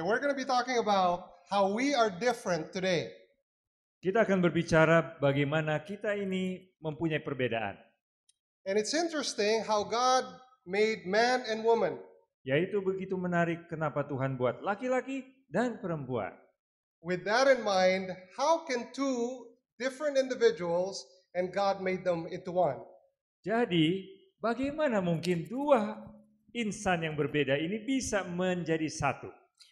And we're going to be talking about how we are different today. Kita akan berbicara bagaimana kita ini mempunyai perbedaan. And it's interesting how God made man and woman. Yaitu begitu menarik kenapa Tuhan buat laki-laki dan perempuan. With that in mind, how can two different individuals and God made them into one? Jadi, bagaimana mungkin dua insan yang berbeda ini bisa menjadi satu?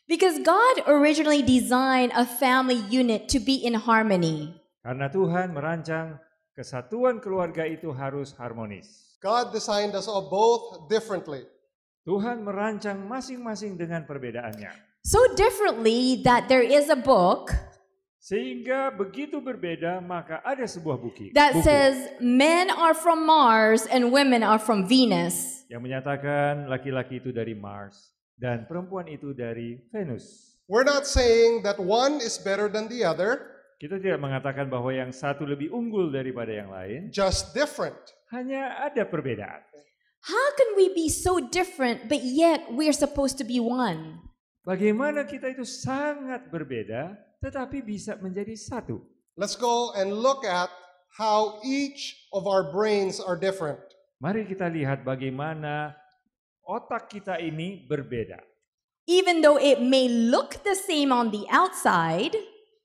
Because God originally designed a family unit to be in harmony. Karena Tuhan merancang kesatuan keluarga itu harus harmonis. God designed us all both differently. Tuhan merancang masing-masing dengan perbedaannya. So differently that there is a book sehingga begitu berbeda maka ada sebuah buku. That says men are from Mars and women are from Venus. Yang menyatakan laki-laki itu dari Mars dan perempuan itu dari Venus. We're not saying that one is better than the other. Kita tidak mengatakan bahwa yang satu lebih unggul daripada yang lain. Just different. Hanya ada perbedaan. How can we be so different but yet we are supposed to be one? Bagaimana kita itu sangat berbeda tetapi bisa menjadi satu? Let's go and look at how each of our brains are different. Mari kita lihat bagaimana Otak kita ini berbeda. Even though it may look the same on the outside,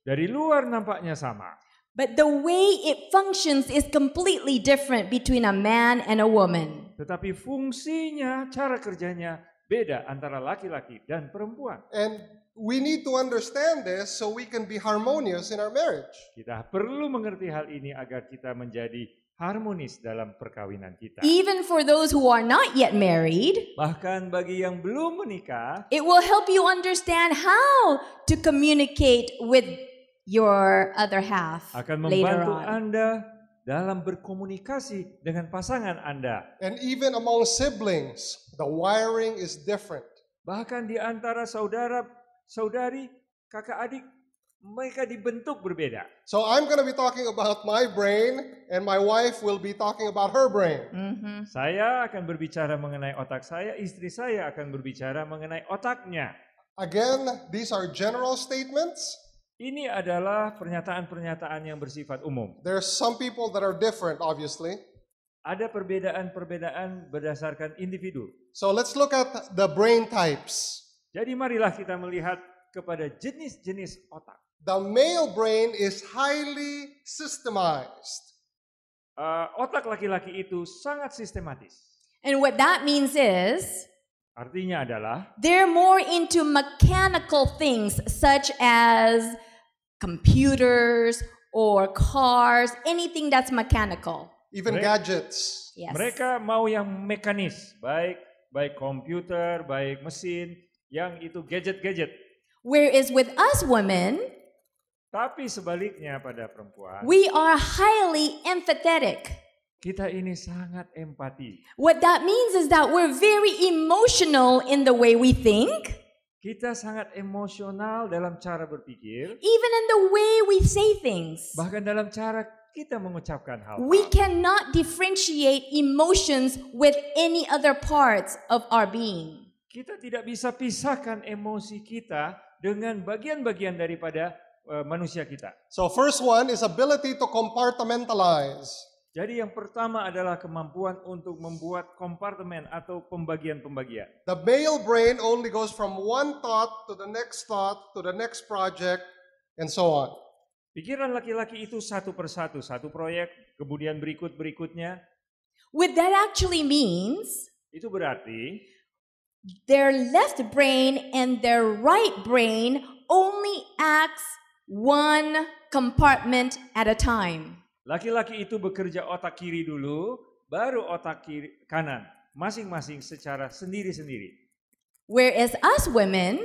dari luar nampaknya sama. But the way it functions is completely different between a man and a woman. Tetapi fungsinya, cara kerjanya beda antara laki-laki dan perempuan. And we need to understand this so we can be harmonious in our marriage. Kita perlu mengerti hal ini agar kita menjadi harmonis dalam perkawinan kita. Even for those who are not yet married, bahkan bagi yang belum menikah, it will help you understand how to communicate with your other half akan membantu Anda dalam berkomunikasi dengan pasangan Anda. And even among siblings, the wiring is different. Bahkan di antara saudara, saudari, kakak adik mereka dibentuk berbeda. So I'm gonna be talking about my brain and my wife will be talking about her brain. Mm -hmm. Saya akan berbicara mengenai otak saya, istri saya akan berbicara mengenai otaknya. Again, these are general statements. Ini adalah pernyataan-pernyataan yang bersifat umum. There are some people that are different obviously. Ada perbedaan-perbedaan berdasarkan individu. So let's look at the brain types. Jadi marilah kita melihat kepada jenis-jenis otak. The male brain is highly systemized. Uh, otak laki-laki itu sangat sistematis. And what that means is Artinya adalah they're more into mechanical things such as computers or cars, anything that's mechanical. Even mereka, gadgets. Yes. Mereka mau yang mekanis, baik baik komputer, baik mesin, yang itu gadget-gadget. Whereas with us women, Tapi sebaliknya pada perempuan. We are highly empathetic. Kita ini sangat empati. What that means is that we're very emotional in the way we think. Kita sangat emosional dalam cara berpikir. Even in the way we say things. Bahkan dalam cara kita mengucapkan hal, hal. We cannot differentiate emotions with any other parts of our being. Kita tidak bisa pisahkan emosi kita dengan bagian-bagian daripada Eh, manusia kita. So first one is ability to compartmentalize. Jadi yang pertama adalah kemampuan untuk membuat kompartemen atau pembagian-pembagian. The male brain only goes from one thought to the next thought to the next project and so on. Pikiran laki-laki itu satu persatu, satu proyek, kemudian berikut-berikutnya. What that actually means Itu berarti their left brain and their right brain only acts one compartment at a time. Laki-laki itu bekerja otak kiri dulu, baru otak kiri kanan, masing-masing secara sendiri-sendiri. Whereas us women,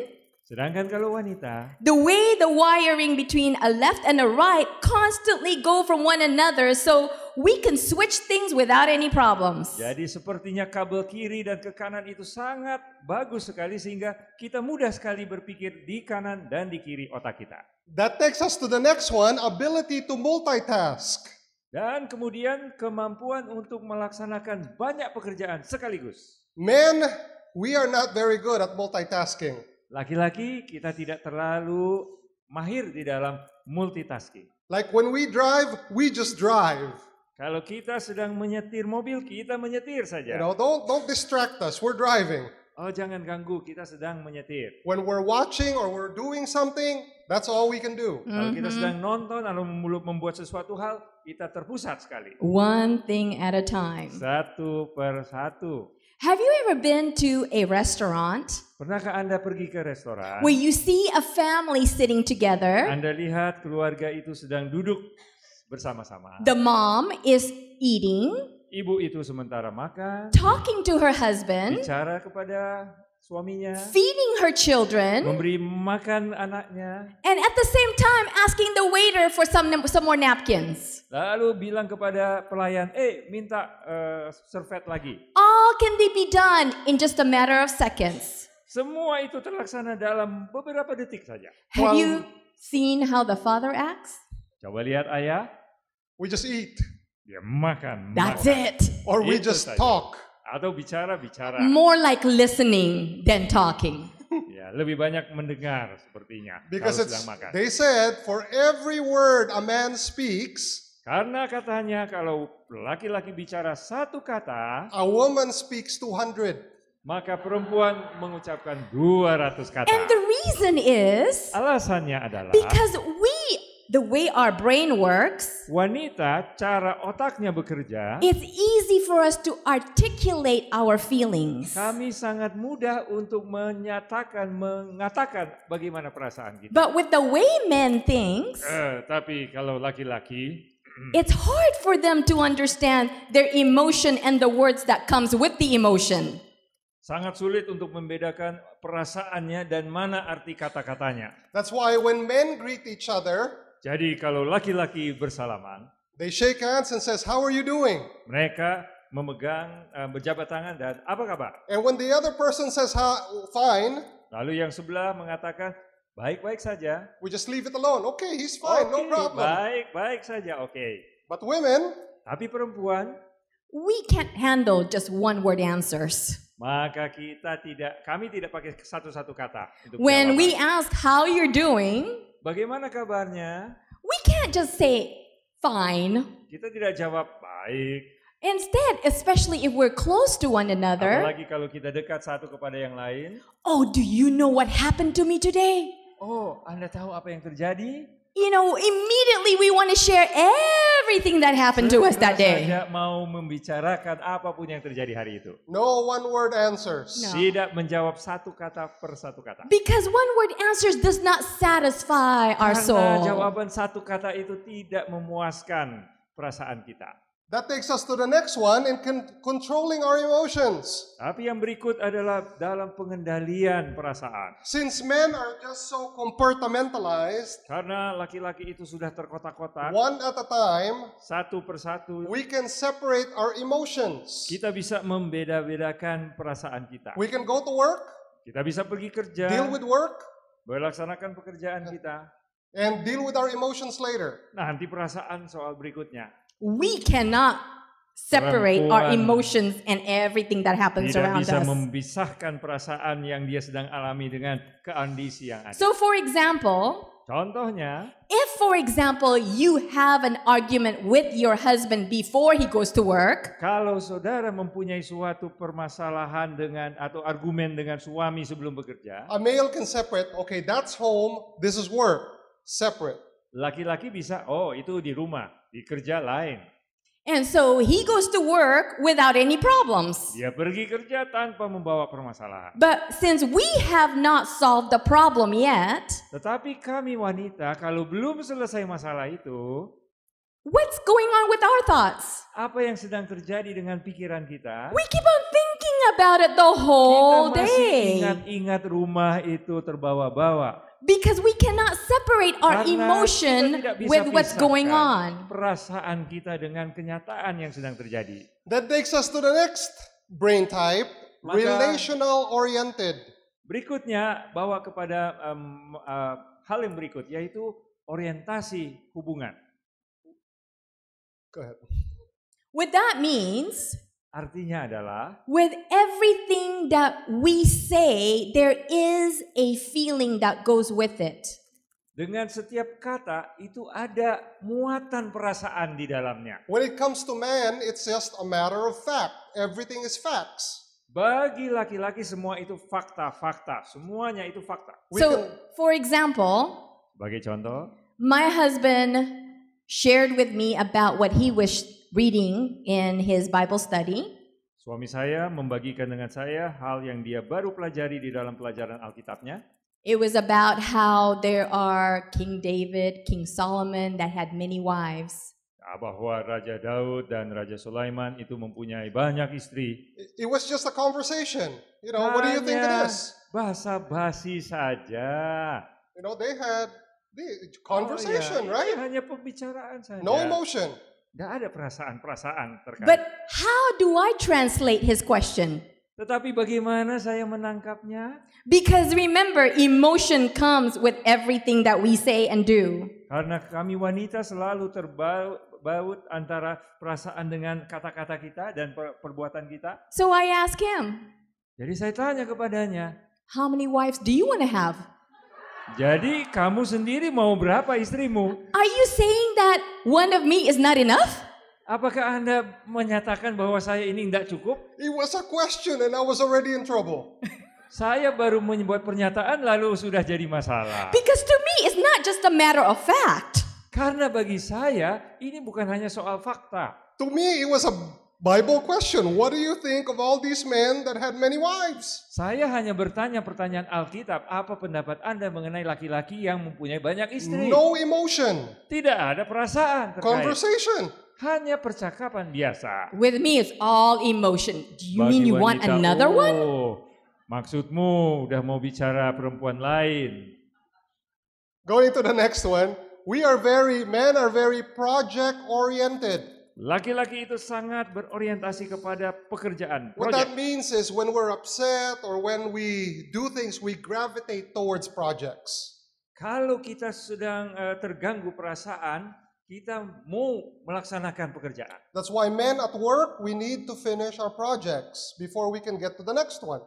Sedangkan kalau wanita, the way the wiring between a left and a right constantly go from one another, so we can switch things without any problems. Jadi sepertinya kabel kiri dan ke kanan itu sangat bagus sekali sehingga kita mudah sekali berpikir di kanan dan di kiri otak kita. That takes us to the next one, ability to multitask. Dan kemudian kemampuan untuk melaksanakan banyak pekerjaan sekaligus. Men, we are not very good at multitasking. Laki-laki kita tidak terlalu mahir di dalam multitasking. Like when we drive, we just drive. Kalau kita sedang menyetir mobil, kita menyetir saja. You know, don't don't distract us. We're driving. Oh, jangan ganggu, kita sedang menyetir. When we're watching or we're doing something, that's all we can do. Mm -hmm. Kalau kita mm-hmm. sedang nonton atau membuat sesuatu hal, kita terpusat sekali. One thing at a time. Satu per satu. Have you ever been to a restaurant? Pernahkah Anda pergi ke restoran? Where you see a family sitting together. Anda lihat keluarga itu sedang duduk bersama-sama. The mom is eating. Ibu itu sementara makan. Talking to her husband. Bicara kepada suaminya. Feeding her children. Memberi makan anaknya. And at the same time asking the waiter for some some more napkins. Lalu bilang kepada pelayan, "Eh, minta uh, servet lagi." all can they be done in just a matter of seconds. Semua itu terlaksana dalam beberapa detik saja. Have you seen how the Father acts? Coba lihat ayah. We just eat. Dia makan. That's makan. it. Or we itu just saja. talk. Atau bicara-bicara. More like listening than talking. ya, lebih banyak mendengar sepertinya. Because sedang makan. they said for every word a man speaks, karena katanya kalau laki-laki bicara satu kata, a woman speaks 200. Maka perempuan mengucapkan 200 kata. And the reason is Alasannya adalah because we the way our brain works, wanita cara otaknya bekerja, it's easy for us to articulate our feelings. Kami sangat mudah untuk menyatakan, mengatakan bagaimana perasaan kita. But with the way men thinks, uh, tapi kalau laki-laki Mm-hmm. It's hard for them to understand their emotion and the words that comes with the emotion. Sangat sulit untuk membedakan perasaannya dan mana arti kata-katanya. That's why when men greet each other, jadi kalau laki-laki bersalaman, they shake hands and says, "How are you doing?" Mereka memegang, uh, eh, berjabat tangan dan apa kabar? And when the other person says, "Fine," lalu yang sebelah mengatakan, Baik-baik saja. We just leave it alone. Okay, he's fine, okay, no problem. Baik-baik saja, Okay. But women, tapi perempuan, we can't handle just one word answers. Maka kita tidak, kami tidak pakai satu-satu kata. Untuk When jawaban. we ask how you're doing, bagaimana kabarnya? We can't just say fine. Kita tidak jawab baik. Instead, especially if we're close to one another. Apalagi kalau kita dekat satu kepada yang lain. Oh, do you know what happened to me today? Oh, Anda tahu apa yang terjadi? You know, immediately we want to share everything that happened to us that day. Saja mau membicarakan apapun yang terjadi hari itu. No one word answers. No. Tidak menjawab satu kata per satu kata. Because one word answers does not satisfy our soul. Karena jawaban satu kata itu tidak memuaskan perasaan kita. That takes us to the next one in controlling our emotions. Tapi yang berikut adalah dalam pengendalian perasaan. Since men are just so compartmentalized, karena laki-laki itu sudah terkotak-kotak, one at a time, satu persatu, we can separate our emotions. Kita bisa membeda-bedakan perasaan kita. We can go to work. Kita bisa pergi kerja. Deal with work. Melaksanakan pekerjaan kita. And deal with our emotions later. Nah, Nanti perasaan soal berikutnya we cannot separate our emotions and everything that happens tidak around bisa us. memisahkan perasaan yang dia sedang alami dengan kondisi yang ada. So for example, contohnya, if for example you have an argument with your husband before he goes to work, kalau saudara mempunyai suatu permasalahan dengan atau argumen dengan suami sebelum bekerja, a male can separate, okay, that's home, this is work, separate. Laki-laki bisa, oh itu di rumah, di kerja lain. And so he goes to work without any problems. Dia pergi kerja tanpa membawa permasalahan. But since we have not solved the problem yet, tetapi kami wanita kalau belum selesai masalah itu, what's going on with our thoughts? Apa yang sedang terjadi dengan pikiran kita? We keep on thinking about it the whole kita masih day. Ingat-ingat rumah itu terbawa-bawa. Because we cannot separate our Karena emotion with what's going on. Perasaan kita dengan kenyataan yang sedang terjadi. That takes us to the next brain type, Maka, relational oriented. Berikutnya bawa kepada um, uh, hal yang berikut yaitu orientasi hubungan. Go ahead. What that means Artinya adalah with everything that we say there is a feeling that goes with it. Dengan setiap kata itu ada muatan perasaan di dalamnya. When it comes to man it's just a matter of fact. Everything is facts. Bagi laki-laki semua itu fakta-fakta, semuanya itu fakta. So, for example, bagi contoh, my husband shared with me about what he wished reading in his Bible study. Suami saya membagikan dengan saya hal yang dia baru pelajari di dalam pelajaran Alkitabnya. It was about how there are King David, King Solomon that had many wives. Ah, bahwa Raja Daud dan Raja Sulaiman itu mempunyai banyak istri. It was just a conversation. You know, Hanya what do you think it is? Bahasa basi saja. You know, they had the oh, iya. conversation, oh, yeah. right? Hanya pembicaraan saja. No emotion. Nggak ada perasaan-perasaan terkait. But how do I translate his question? Tetapi bagaimana saya menangkapnya? Because remember, emotion comes with everything that we say and do. Karena kami wanita selalu terbaut antara perasaan dengan kata-kata kita dan per perbuatan kita. So I ask him. Jadi saya tanya kepadanya. How many wives do you want to have? Jadi kamu sendiri mau berapa istrimu? Are you saying that one of me is not enough? Apakah Anda menyatakan bahwa saya ini tidak cukup? It was a question and I was already in trouble. saya baru membuat pernyataan lalu sudah jadi masalah. Because to me it's not just a matter of fact. Karena bagi saya ini bukan hanya soal fakta. To me it was a Bible question, what do you think of all these men that had many wives? Saya hanya bertanya pertanyaan Alkitab, apa pendapat Anda mengenai laki-laki yang mempunyai banyak istri? No emotion. Tidak ada perasaan terkait. Conversation. Hanya percakapan biasa. With me it's all emotion. Do you Bagi mean you want another oh, one? Maksudmu udah mau bicara perempuan lain. Going to the next one. We are very men are very project oriented. Laki-laki itu sangat berorientasi kepada pekerjaan. Project. What that means is when we're upset or when we do things, we gravitate towards projects. Kalau kita sedang uh, terganggu perasaan, kita mau melaksanakan pekerjaan. That's why men at work, we need to finish our projects before we can get to the next one.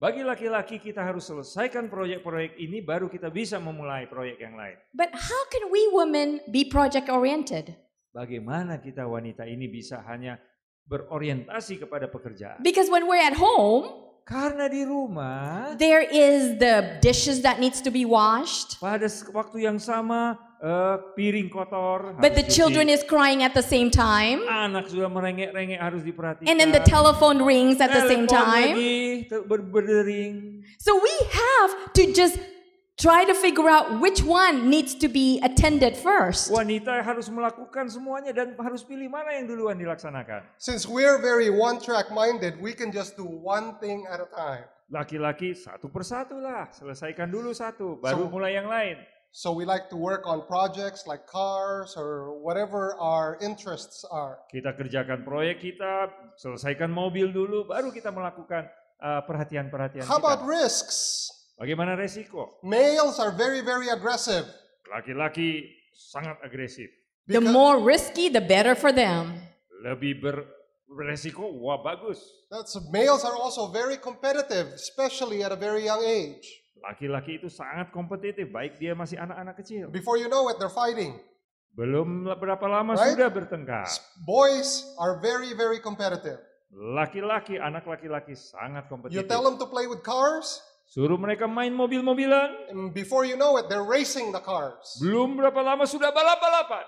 Bagi laki-laki kita harus selesaikan proyek-proyek ini baru kita bisa memulai proyek yang lain. But how can we women be project oriented? bagaimana kita wanita ini bisa hanya berorientasi kepada pekerjaan. Because when we're at home, karena di rumah there is the dishes that needs to be washed. Pada waktu yang sama uh, piring kotor. But the children is crying at the same time. Anak sudah merengek-rengek harus diperhatikan. And then the telephone rings at the same time. Lagi berdering. So we have to just Try to figure out which one needs to be attended first. Wanita harus melakukan semuanya dan harus pilih mana yang duluan dilaksanakan. Since we are very one-track minded, we can just do one thing at a time. Laki-laki satu persatu lah, selesaikan dulu satu, baru so, mulai yang lain. So we like to work on projects like cars or whatever our interests are. Kita kerjakan proyek kita, selesaikan mobil dulu, baru kita melakukan uh, perhatian-perhatian. Uh, How about risks? Bagaimana resiko? Males are very very aggressive. Laki-laki sangat agresif. The more risky, the better for them. Lebih beresiko, wah bagus. That's males are also very competitive, especially at a very young age. Laki-laki itu sangat kompetitif, baik dia masih anak-anak kecil. Before you know it, they're fighting. Belum berapa lama right? sudah bertengkar. Boys are very very competitive. Laki-laki, anak laki-laki sangat kompetitif. You tell them to play with cars, Suruh mereka main mobil-mobilan. Before you know it, they're racing the cars. Belum berapa lama sudah balap-balapan.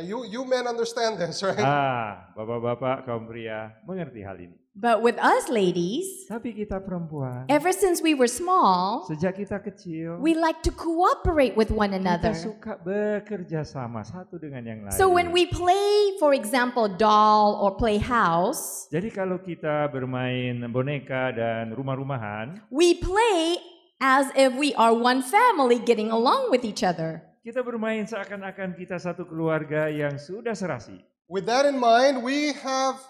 You, you men understand this, right? Ah, bapak-bapak kaum pria mengerti hal ini. But with us ladies, tapi kita perempuan, ever since we were small, sejak kita kecil, we like to cooperate with one another. Kita suka bekerja sama satu dengan yang lain. So when we play, for example, doll or play house, jadi kalau kita bermain boneka dan rumah-rumahan, we play as if we are one family getting along with each other kita bermain seakan-akan kita satu keluarga yang sudah serasi. With that in mind, we have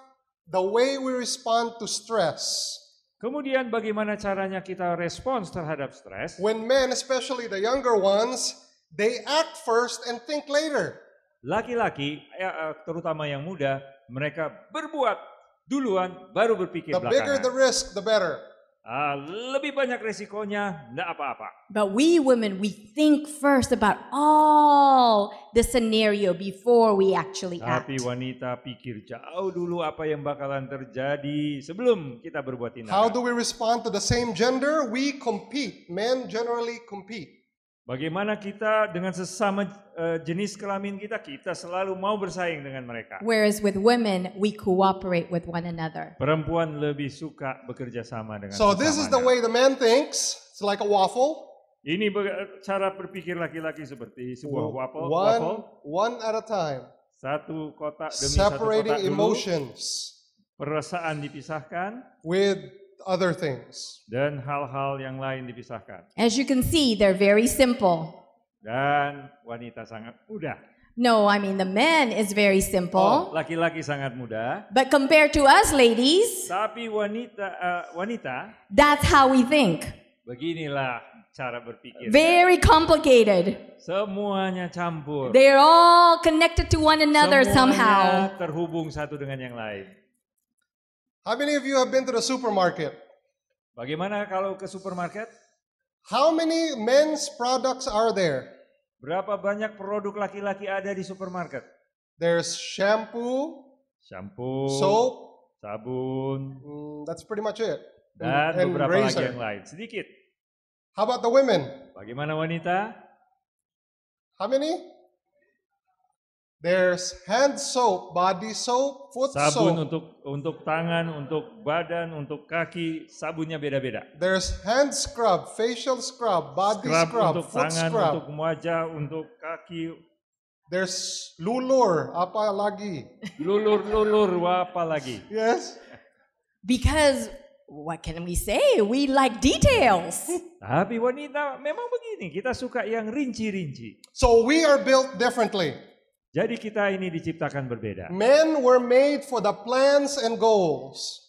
the way we respond to stress. Kemudian bagaimana caranya kita respons terhadap stres? When men, especially the younger ones, they act first and think later. Laki-laki, ya, eh, terutama yang muda, mereka berbuat duluan baru berpikir the belakangan. The bigger the risk, the better. Uh, lebih banyak resikonya, enggak apa-apa. But we women, we think first about all the scenario before we actually act. Tapi wanita pikir jauh dulu apa yang bakalan terjadi sebelum kita berbuat tindakan. How do we respond to the same gender? We compete. Men generally compete. Bagaimana kita dengan sesama eh, jenis kelamin kita, kita selalu mau bersaing dengan mereka. Whereas with women, we cooperate with one another. Perempuan lebih suka bekerja sama dengan So this is the way the man thinks. It's like a waffle. Ini eh, cara berpikir laki-laki seperti sebuah waffle. One, waffle. one at a time. Satu kotak demi satu kotak dulu. emotions. Perasaan dipisahkan. With other things. Dan hal-hal yang lain dipisahkan. As you can see, they're very simple. Dan wanita sangat mudah. No, I mean the man is very simple. Oh, laki-laki sangat mudah. But compared to us ladies, tapi wanita uh, wanita That's how we think. Beginilah cara berpikir. Kan? Very complicated. Semuanya campur. They're all connected to one another Semuanya somehow. terhubung satu dengan yang lain. How many of you have been to the supermarket? Bagaimana kalau ke supermarket? How many men's products are there? Berapa banyak produk laki-laki ada di supermarket? There's shampoo, shampoo, soap, sabun. Mm, that's pretty much it. Dan and beberapa razor. lagi yang lain. Sedikit. How about the women? Bagaimana wanita? How many? There's hand soap, body soap, foot soap. Sabun untuk untuk tangan, untuk badan, untuk kaki, sabunnya beda-beda. There's hand scrub, facial scrub, body scrub, scrub untuk foot tangan, scrub. untuk wajah, untuk kaki. There's lulur, apa lagi? Lulur, lulur, apa lagi? Yes. Because what can we say? We like details. Tapi wanita memang begini, kita suka yang rinci-rinci. So we are built differently. Jadi kita ini diciptakan berbeda. Men were made for the plans and goals.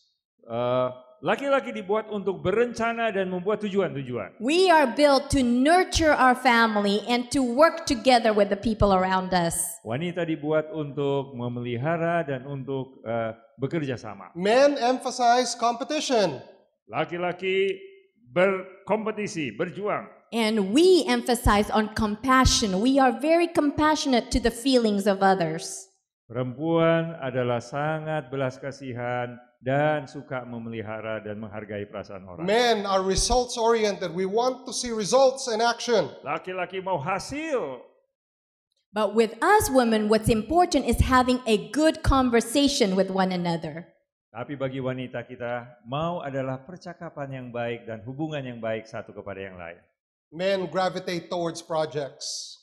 Eh, laki-laki uh, dibuat untuk berencana dan membuat tujuan-tujuan. We are built to nurture our family and to work together with the people around us. Wanita dibuat untuk memelihara dan untuk uh, bekerja sama. Men emphasize competition. Laki-laki berkompetisi, berjuang. And we emphasize on compassion. We are very compassionate to the feelings of others. Perempuan adalah sangat belas kasihan dan suka memelihara dan menghargai perasaan orang. Men are results oriented. We want to see results and action. Laki-laki mau hasil. But with us women, what's important is having a good conversation with one another. Tapi bagi wanita kita, mau adalah percakapan yang baik dan hubungan yang baik satu kepada yang lain men gravitate towards projects.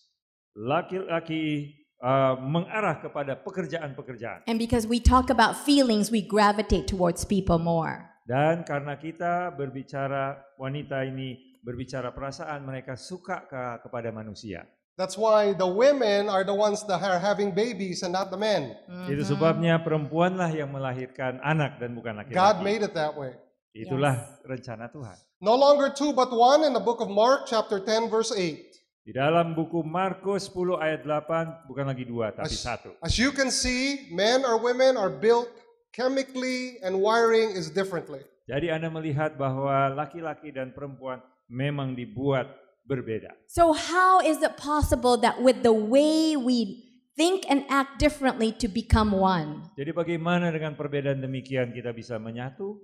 Laki-laki uh, mengarah kepada pekerjaan-pekerjaan. And because we talk about feelings, we gravitate towards people more. Dan karena kita berbicara wanita ini berbicara perasaan, mereka suka ke, kepada manusia. That's why the women are the ones that are having babies and not the men. Mm-hmm. Itu mhm. sebabnya perempuanlah yang melahirkan anak dan bukan laki-laki. God made it that way. Itulah yes. rencana Tuhan. No longer two but one in the book of Mark chapter 10 verse 8. Di dalam buku Markus 10 ayat 8 bukan lagi dua tapi as, satu. As you can see, men or women are built chemically and wiring is differently. Jadi Anda melihat bahwa laki-laki dan perempuan memang dibuat berbeda. So how is it possible that with the way we think and act differently to become one? Jadi bagaimana dengan perbedaan demikian kita bisa menyatu?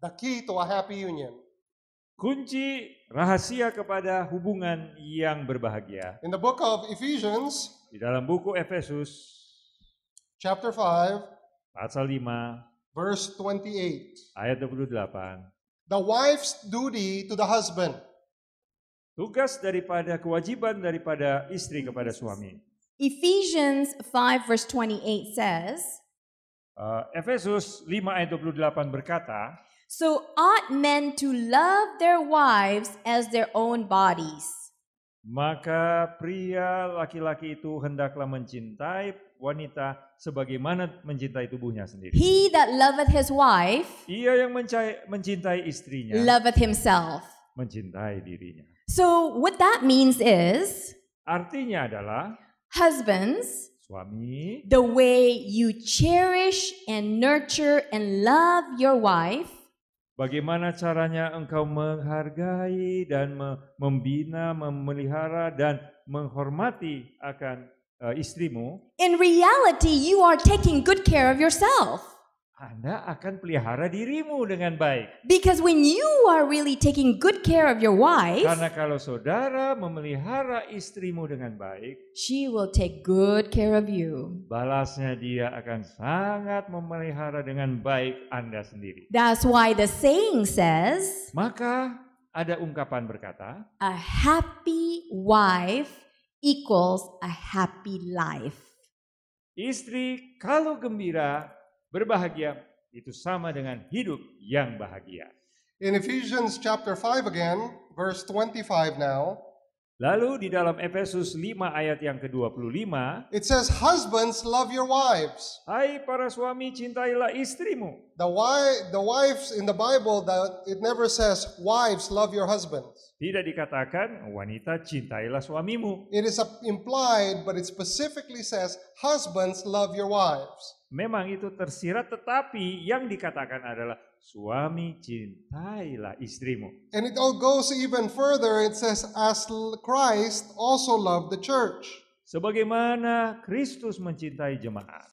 The key to a happy union. Kunci rahasia kepada hubungan yang berbahagia. In the book of Ephesians, di dalam buku Efesus, chapter 5, pasal 5, verse 28. Ayat 28. The wife's duty to the husband. Tugas daripada kewajiban daripada istri kepada suami. Ephesians 5 verse 28 says, uh, Efesus 5 ayat 28 berkata, So ought men to love their wives as their own bodies. Maka pria laki-laki itu hendaklah mencintai wanita sebagaimana mencintai tubuhnya sendiri. He that loveth his wife, ia yang mencintai, mencintai istrinya, loveth himself, mencintai dirinya. So what that means is, artinya adalah, husbands, suami, the way you cherish and nurture and love your wife, Bagaimana caranya engkau menghargai dan membina, memelihara dan menghormati akan uh, istrimu? In reality, you are taking good care of yourself. Anda akan pelihara dirimu dengan baik. Because when you are really taking good care of your wife, karena kalau saudara memelihara istrimu dengan baik, she will take good care of you. Balasnya dia akan sangat memelihara dengan baik Anda sendiri. That's why the saying says, maka ada ungkapan berkata, a happy wife equals a happy life. Istri kalau gembira berbahagia itu sama dengan hidup yang bahagia. In Ephesians chapter 5 again, verse 25 now, Lalu di dalam Efesus 5 ayat yang ke-25, it says husbands love your wives. Hai para suami cintailah istrimu. The wife, the wives in the Bible that it never says wives love your husbands. Tidak dikatakan wanita cintailah suamimu. It is implied but it specifically says husbands love your wives. Memang itu tersirat tetapi yang dikatakan adalah Suami cintailah istrimu. And it all goes even further. It says as Christ also loved the church. Sebagaimana Kristus mencintai jemaat.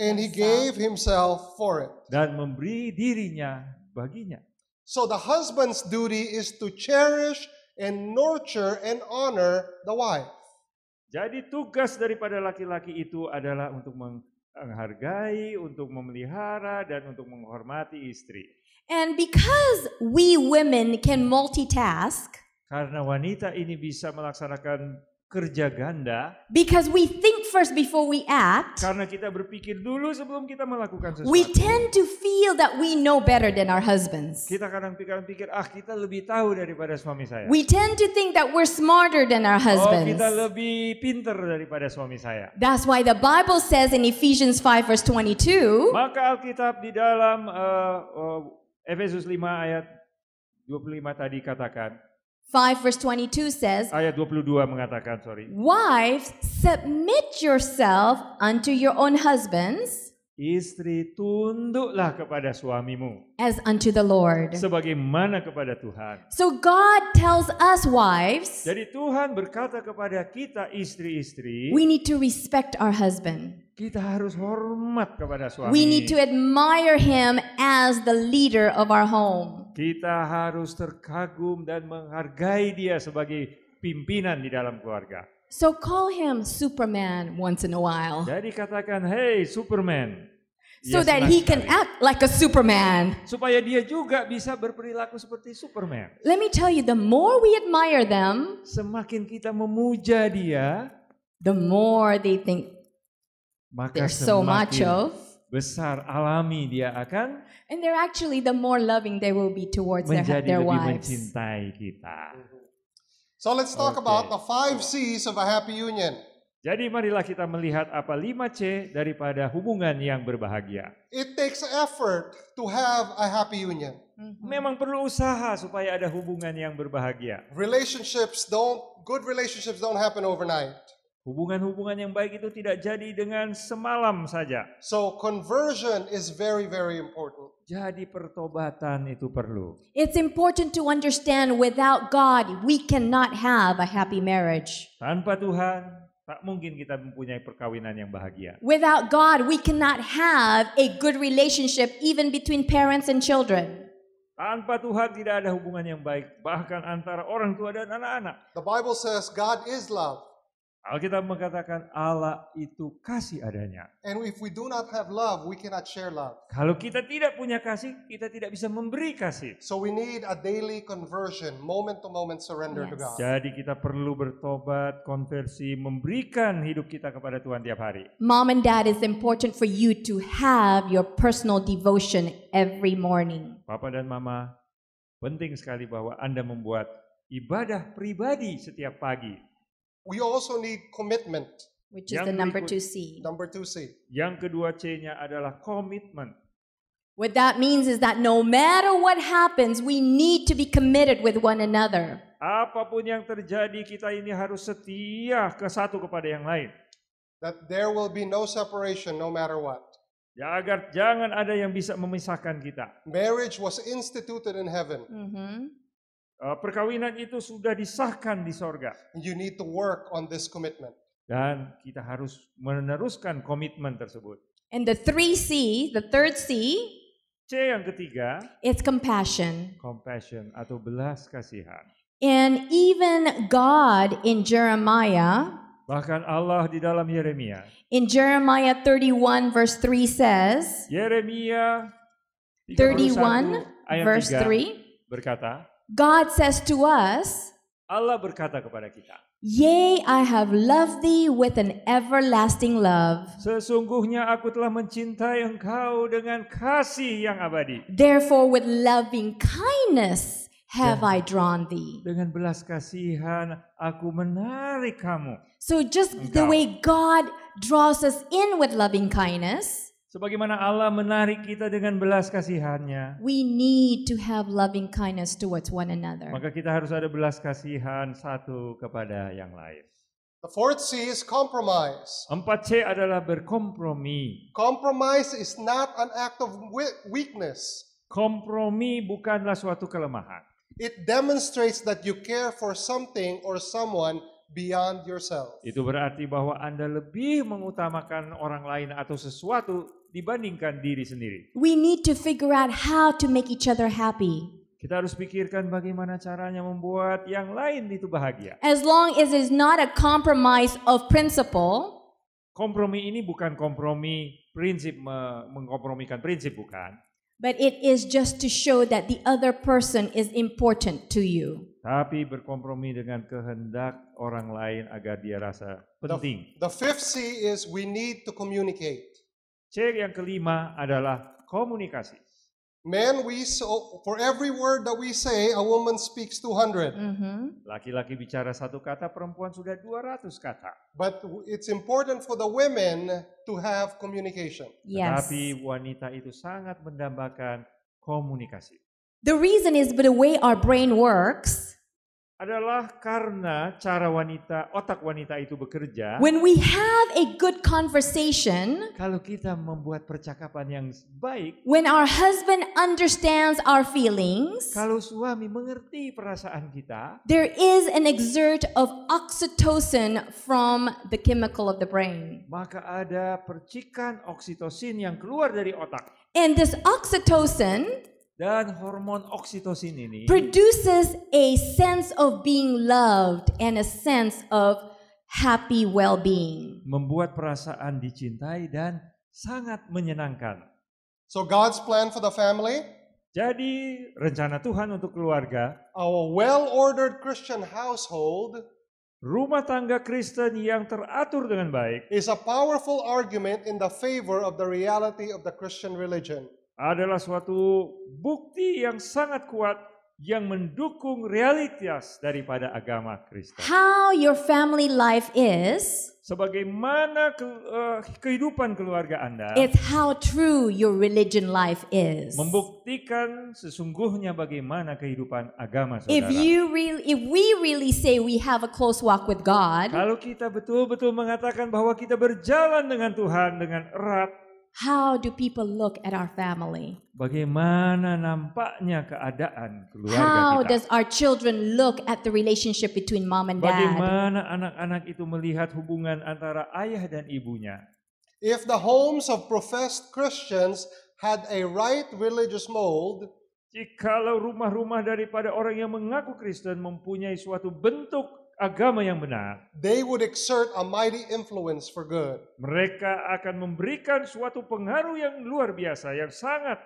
And he gave himself for it. Dan memberi dirinya baginya. So the husband's duty is to cherish and nurture and honor the wife. Jadi tugas daripada laki-laki itu adalah untuk meng menghargai, untuk memelihara dan untuk menghormati istri. And because we women can multitask, karena wanita ini bisa melaksanakan kerja ganda. Because we think first before we act. Karena kita berpikir dulu sebelum kita melakukan sesuatu. We tend to feel that we know better than our husbands. Kita kadang pikir-pikir ah kita lebih tahu daripada suami saya. We tend to think that we're smarter than our husbands. Oh, kita lebih pintar daripada suami saya. That's why the Bible says in Ephesians 5 verse 22. Maka Alkitab di dalam uh, uh, Efesus 5 ayat 25 tadi katakan 5 verse 22 says Ayat 22 mengatakan, sorry. Wives, submit yourself unto your own husbands. Istri tunduklah kepada suamimu. As unto the Lord. Sebagaimana kepada Tuhan. So God tells us wives. Jadi Tuhan berkata kepada kita istri-istri. We need to respect our husband. Kita harus hormat kepada suami. We need to admire him as the leader of our home. Kita harus terkagum dan menghargai dia sebagai pimpinan di dalam keluarga. So call him Superman once in a while. Jadi katakan, "Hey Superman." So yes, that he can act like a Superman. Supaya dia juga bisa berperilaku seperti Superman. Let me tell you, the more we admire them, semakin kita memuja dia, the more they think maka they're so macho besar alami dia akan and they're actually the more loving they will be towards their, their wives. mencintai kita. So let's talk okay. about the five C's of a happy union. Jadi marilah kita melihat apa 5C daripada hubungan yang berbahagia. It takes effort to have a happy union. Mm-hmm. Memang perlu usaha supaya ada hubungan yang berbahagia. Relationships don't good relationships don't happen overnight. Hubungan-hubungan yang baik itu tidak jadi dengan semalam saja. So conversion is very very important. Jadi pertobatan itu perlu. It's important to understand without God we cannot have a happy marriage. Tanpa Tuhan tak mungkin kita mempunyai perkawinan yang bahagia. Without God we cannot have a good relationship even between parents and children. Tanpa Tuhan tidak ada hubungan yang baik bahkan antara orang tua dan anak-anak. The Bible says God is love. Alkitab mengatakan Allah itu kasih adanya. And if we do not have love, we cannot share love. Kalau kita tidak punya kasih, kita tidak bisa memberi kasih. So we need a daily conversion, moment to moment surrender yes. to God. Jadi kita perlu bertobat, konversi, memberikan hidup kita kepada Tuhan tiap hari. Mom and dad is important for you to have your personal devotion every morning. Papa dan mama, penting sekali bahwa Anda membuat ibadah pribadi setiap pagi. We also need commitment. Which is yang the number two C. Number two C. Yang kedua C-nya adalah commitment. What that means is that no matter what happens, we need to be committed with one another. Apapun yang terjadi, kita ini harus setia ke satu kepada yang lain. That there will be no separation no matter what. Ya agar jangan ada yang bisa memisahkan kita. Marriage was instituted in heaven. Mm -hmm. Uh, perkawinan itu sudah disahkan di sorga. You need to work on this commitment. Dan kita harus meneruskan komitmen tersebut. And the three C, the third C, C yang ketiga, it's compassion. Compassion atau belas kasihan. And even God in Jeremiah, bahkan Allah di dalam Yeremia. In Jeremiah 31 verse 3 says, Yeremia 31 ayat 3 verse 3 berkata, God says to us, Allah berkata kepada kita, Yea, I have loved thee with an everlasting love. Sesungguhnya aku telah mencintai engkau dengan kasih yang abadi. Therefore with loving kindness have I drawn thee. Dengan belas kasihan aku menarik kamu. So just Engkau. the way God draws us in with loving kindness. Sebagaimana Allah menarik kita dengan belas kasihannya. We need to have loving kindness towards one another. Maka kita harus ada belas kasihan satu kepada yang lain. The fourth C is compromise. Empat C adalah berkompromi. Compromise is not an act of weakness. Kompromi bukanlah suatu kelemahan. It demonstrates that you care for something or someone beyond yourself. Itu berarti bahwa Anda lebih mengutamakan orang lain atau sesuatu dibandingkan diri sendiri. We need to figure out how to make each other happy. Kita harus pikirkan bagaimana caranya membuat yang lain itu bahagia. As long as it's not a compromise of principle. Kompromi ini bukan kompromi prinsip mengkompromikan prinsip bukan. But it is just to show that the other person is important to you. Tapi berkompromi dengan kehendak orang lain agar dia rasa penting. The, the fifth C is we need to communicate. C yang kelima adalah komunikasi. Men, we so for every word that we say, a woman speaks 200. Mm-hmm. Laki-laki bicara satu kata, perempuan sudah 200 kata. But it's important for the women to have communication. Yes. Tetapi wanita itu sangat mendambakan komunikasi. The reason is the way our brain works adalah karena cara wanita, otak wanita itu bekerja. When we have a good conversation, kalau kita membuat percakapan yang baik, when our husband understands our feelings, kalau suami mengerti perasaan kita, there is an exert of oxytocin from the chemical of the brain. Maka ada percikan oksitosin yang keluar dari otak. And this oxytocin dan hormon oksitosin ini produces a sense of being loved and a sense of happy well-being. Membuat perasaan dicintai dan sangat menyenangkan. So God's plan for the family jadi rencana Tuhan untuk keluarga, our well-ordered Christian household, rumah tangga Kristen yang teratur dengan baik, is a powerful argument in the favor of the reality of the Christian religion adalah suatu bukti yang sangat kuat yang mendukung realitas daripada agama Kristen. How your family life is sebagaimana ke, uh, kehidupan keluarga Anda It's how true your religion life is. Membuktikan sesungguhnya bagaimana kehidupan agama Saudara. If you really if we really say we have a close walk with God. Kalau kita betul-betul mengatakan bahwa kita berjalan dengan Tuhan dengan erat How do people look at our family? Bagaimana nampaknya keadaan keluarga How kita? does our children look at the relationship between mom and dad? Bagaimana anak-anak itu melihat hubungan antara ayah dan ibunya? If the homes of professed Christians had a right religious mold, jikalau rumah-rumah daripada orang yang mengaku Kristen mempunyai suatu bentuk agama yang benar, they would exert a mighty influence for good. Mereka akan memberikan suatu pengaruh yang luar biasa, yang sangat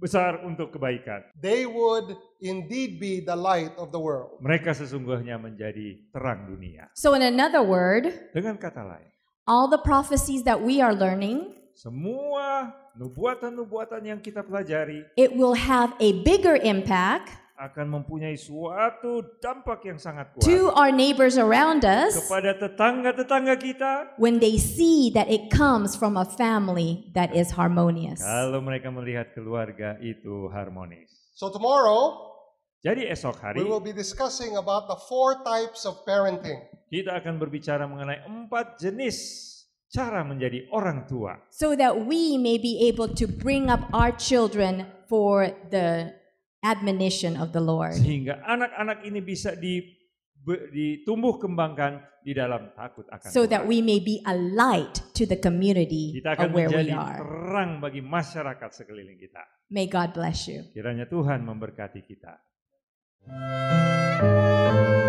besar untuk kebaikan. They would indeed be the light of the world. Mereka sesungguhnya menjadi terang dunia. So in another word, dengan kata lain, all the prophecies that we are learning, semua nubuatan-nubuatan yang kita pelajari, it will have a bigger impact akan mempunyai suatu dampak yang sangat kuat to our neighbors around us kepada tetangga-tetangga kita when they see that it comes from a family that is harmonious kalau mereka melihat keluarga itu harmonis so tomorrow jadi esok hari we will be discussing about the four types of parenting kita akan berbicara mengenai empat jenis cara menjadi orang tua so that we may be able to bring up our children for the admonition of the Lord. Sehingga anak-anak ini bisa di ditumbuh kembangkan di dalam takut akan So that we may be a light to the community kita akan of where menjadi we are. terang bagi masyarakat sekeliling kita. May God bless you. Kiranya Tuhan memberkati kita. Thank you.